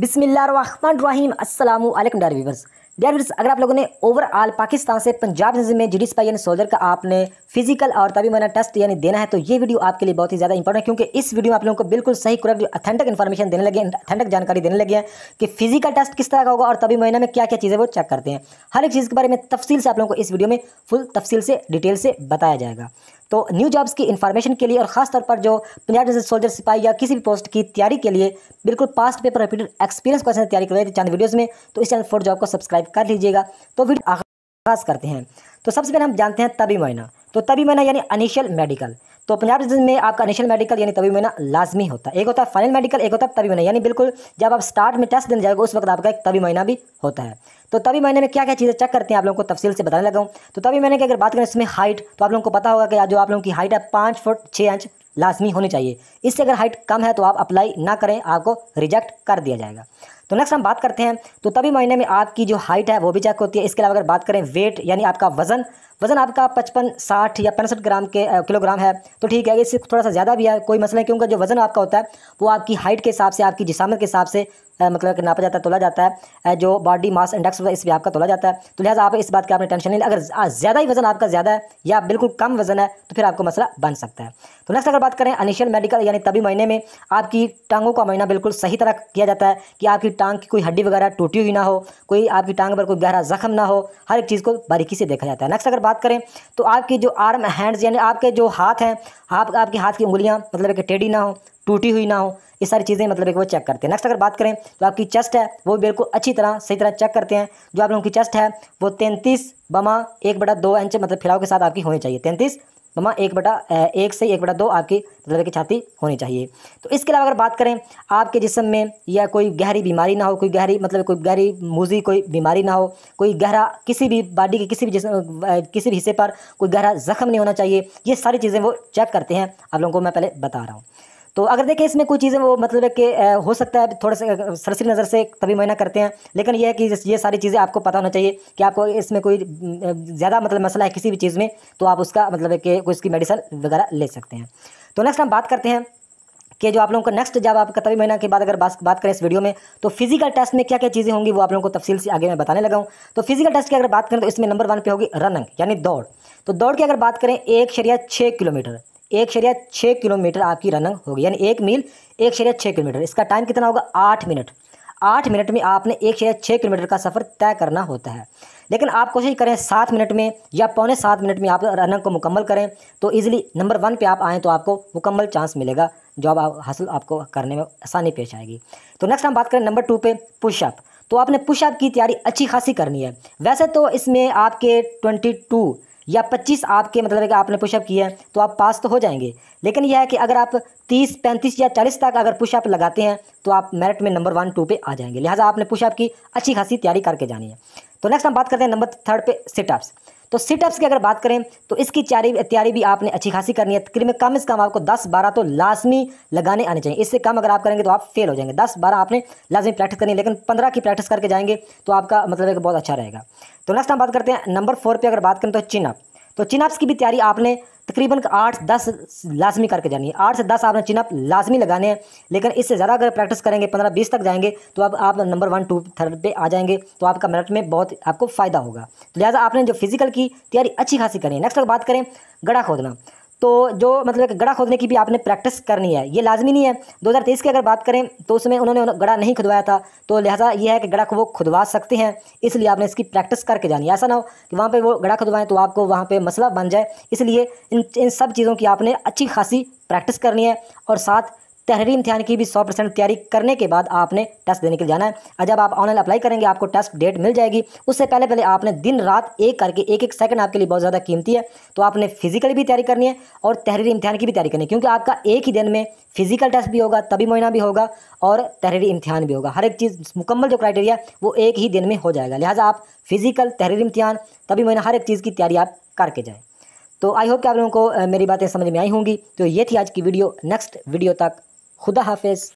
बिसमीम अल्लाम dare viewers dare viewers अगर आप लोगों ने ओवरऑल पाकिस्तान से पंजाब रीजन में जिडी स्पाई यानी सोल्जर का आपने फिजिकल और तभी मैंने टेस्ट यानी देना है तो ये वीडियो आपके लिए बहुत ही ज़्यादा इंपॉर्टेंट है क्योंकि इस वीडियो में आप लोगों को बिल्कुल सही करेक्ट अथेंटिक इन्फॉर्मेशन देने लगे अथेंटिक जानकारी देने लगे हैं कि फिजिकल टेस्ट किस तरह का होगा और तभी महीने में क्या क्या चीज़ें वो चेक करते हैं हर एक चीज़ के बारे में तफसील से आप लोगों को इस वीडियो में फुल तफसील से डिटेल से बताया जाएगा तो न्यू जॉब्स की इन्फॉर्मेशन के लिए और ख़ासतौर पर जो पंजाब जैसे सोल्जर सिपाही या किसी भी पोस्ट की तैयारी के लिए बिल्कुल past paper repeated experience question तैयारी थे चंद वीडियोज़ में तो इस चैनल फोर जॉब को सब्सक्राइब कर लीजिएगा तो वीडियो आगाज करते हैं तो सबसे पहले हम जानते हैं तभी मायना तो तभी मायना यानी अनिशियल मेडिकल तो पंजाब रीजन में आपका नेशनल मेडिकल यानी तभी महीना लाजमी होता है एक होता है फाइनल मेडिकल एक होता है तभी महीना यानी बिल्कुल जब आप स्टार्ट में टेस्ट देने जाएगा उस वक्त आपका एक तभी महीना भी होता है तो तभी महीने में क्या क्या चीज़ें चेक करते हैं आप लोगों को तफसील से बताने लगा हूँ तो तभी महीने की अगर बात करें इसमें हाइट तो आप लोगों को पता होगा कि जो आप लोगों की हाइट है पाँच फुट छः इंच लाजमी होनी चाहिए इससे अगर हाइट कम है तो आप अप्लाई ना करें आपको रिजेक्ट कर दिया जाएगा तो नेक्स्ट हम बात करते हैं तो तभी महीने में आपकी जो हाइट है वो भी चेक होती है इसके अलावा अगर बात करें वेट यानी आपका वजन वज़न आपका पचपन साठ या पैंसठ ग्राम के किलोग्राम है तो ठीक है इससे थोड़ा सा ज़्यादा भी है कोई मसला है क्योंकि जो वज़न आपका होता है वो आपकी हाइट के हिसाब से आपकी जिसामत के हिसाब से मतलब नापा जाता है तोला जाता है जो बॉडी मास इंडेक्स इस पर आपका तोला जाता है तो लिहाजा आप इस बात की आपने टेंशन नहीं अगर ज़्यादा ही वज़न आपका ज़्यादा है या बिल्कुल कम वज़न है तो फिर आपको मसला बन सकता है तो नेक्स्ट अगर बात करें अनिशियल मेडिकल यानी तभी महीने में आपकी टांगों का महीना बिल्कुल सही तरह किया जाता है कि आपकी टांग की कोई हड्डी वगैरह टूटी हुई ना हो कोई आपकी टांग पर कोई गहरा जख्म ना हो हर एक चीज़ को बारीकी से देखा जाता है नेक्स्ट अगर बात करें तो आपकी जो आर्म हैंड्स यानी आपके जो हाथ हैं आप आपके हाथ की उंगलियाँ मतलब कि टेढ़ी ना हो टूटी हुई ना हो ये सारी चीज़ें मतलब एक वो चेक करते हैं नेक्स्ट अगर बात करें तो आपकी चेस्ट है वो बिल्कुल अच्छी तरह सही तरह चेक करते हैं जो आप लोगों की चेस्ट है वो तैंतीस बमा एक बटा दो इंच मतलब फैलाव के साथ आपकी होनी चाहिए तैंतीस ममा एक बटा एक से एक बटा दो आपकी मतलब की छाती होनी चाहिए तो इसके अलावा अगर बात करें आपके जिसम में या कोई गहरी बीमारी ना हो कोई गहरी मतलब कोई गहरी मूजी कोई बीमारी ना हो कोई गहरा किसी भी बॉडी के किसी भी जिसम किसी भी हिस्से पर कोई गहरा ज़ख्म नहीं होना चाहिए ये सारी चीज़ें वो चेक करते हैं आप लोगों को मैं पहले बता रहा हूँ तो अगर देखें इसमें कोई चीज़ें वो मतलब है कि हो सकता है थोड़ा सा सरसरी नज़र से तभी महीना करते हैं लेकिन यह है कि ये सारी चीज़ें आपको पता होना चाहिए कि आपको इसमें कोई ज़्यादा मतलब मसला है किसी भी चीज़ में तो आप उसका मतलब है कि कोई इसकी मेडिसिन वगैरह ले सकते हैं तो नेक्स्ट हम बात करते हैं कि जो आप लोगों को नेक्स्ट जब आपका तभी महीना के बाद अगर बात बात करें इस वीडियो में तो फिजिकल टेस्ट में क्या क्या चीज़ें होंगी वो आप लोगों को तफसील से आगे मैं बताने लगा हूँ तो फिजिकल टेस्ट की अगर बात करें तो इसमें नंबर वन पे होगी रनिंग यानी दौड़ तो दौड़ की अगर बात करें एक शरिया छः किलोमीटर एक शरिया छः किलोमीटर आपकी रनिंग होगी यानी एक मील एक शरिया छः किलोमीटर इसका टाइम कितना होगा आठ मिनट आठ मिनट में आपने एक शरिया छः किलोमीटर का सफ़र तय करना होता है लेकिन आप कोशिश करें सात मिनट में या पौने सात मिनट में आप रनिंग को मुकम्मल करें तो ईज़िली नंबर वन पे आप आएँ तो आपको मुकम्मल चांस मिलेगा जॉब आप हासिल आपको करने में आसानी पेश आएगी तो नेक्स्ट हम बात करें नंबर टू पे पुशअप तो आपने पुशअप की तैयारी अच्छी खासी करनी है वैसे तो इसमें आपके ट्वेंटी टू या 25 आपके मतलब है कि आपने पुशअप किया है तो आप पास तो हो जाएंगे लेकिन यह है कि अगर आप 30, 35 या 40 तक अगर पुशअप लगाते हैं तो आप मेरिट में नंबर वन टू पे आ जाएंगे लिहाजा आपने पुशअप की अच्छी खासी तैयारी करके जानी है तो नेक्स्ट हम बात करते हैं नंबर थर्ड पे सिटअप्स तो सिटअप्स की अगर बात करें तो इसकी तैयारी भी आपने अच्छी खासी करनी है तकरीबन कम से कम आपको दस बारह तो लाजमी लगाने आने चाहिए इससे कम अगर आप करेंगे तो आप फेल हो जाएंगे दस बारह आपने लाजमी प्रैक्टिस करनी है लेकिन पंद्रह की प्रैक्टिस करके जाएंगे तो आपका मतलब एक बहुत अच्छा रहेगा तो नेक्स्ट हम बात करते हैं नंबर फोर पर अगर बात करें तो चिनअप तो चिनअप्स की भी तैयारी आपने तकरीबन आठ दस लाजमी करके जानी है आठ से दस आपने चिनअप लाजमी लगाने हैं लेकिन इससे ज़्यादा अगर प्रैक्टिस करेंगे पंद्रह बीस तक जाएंगे तो अब आप नंबर वन टू थर्ड पे आ जाएंगे तो आपका मेरिट में बहुत आपको फ़ायदा होगा तो लिहाजा आपने जो फिजिकल की तैयारी अच्छी खासी करनी है नेक्स्ट अगर बात करें गड़ा खोदना तो जो मतलब गड़ा खोदने की भी आपने प्रैक्टिस करनी है ये लाजमी नहीं है 2023 की अगर बात करें तो उसमें उन्होंने गड़ा नहीं खुदवाया था तो लिहाजा ये है कि गड़ा को वो खुदवा सकते हैं इसलिए आपने इसकी प्रैक्टिस करके जानी ऐसा ना हो कि वहाँ पर वो गड़ा खुदवाएं तो आपको वहाँ पर मसला बन जाए इसलिए इन इन सब चीज़ों की आपने अच्छी खासी प्रैक्टिस करनी है और साथ तहरीर इम्तिहान की भी सौ परसेंट तैयारी करने के बाद आपने टेस्ट देने के लिए जाना है जब आप ऑनलाइन अप्लाई करेंगे आपको टेस्ट डेट मिल जाएगी उससे पहले पहले आपने दिन रात एक करके एक एक सेकंड आपके लिए बहुत ज़्यादा कीमती है तो आपने फिजिकली भी तैयारी करनी है और तहरीर इम्तहान की भी तैयारी करनी है क्योंकि आपका एक ही दिन में फिजिकल टेस्ट भी होगा तभी मोइना भी होगा और तहरीरी इम्तहान भी होगा हर एक चीज़ मुकम्मल जो क्राइटेरिया वो एक ही दिन में हो जाएगा लिहाजा आप फिजिकल तहरीर इम्तहान तभी मोइना हर एक चीज़ की तैयारी आप करके जाएँ तो आई होप कि आप लोगों को मेरी बातें समझ में आई होंगी तो ये थी आज की वीडियो नेक्स्ट वीडियो तक خدا حافظ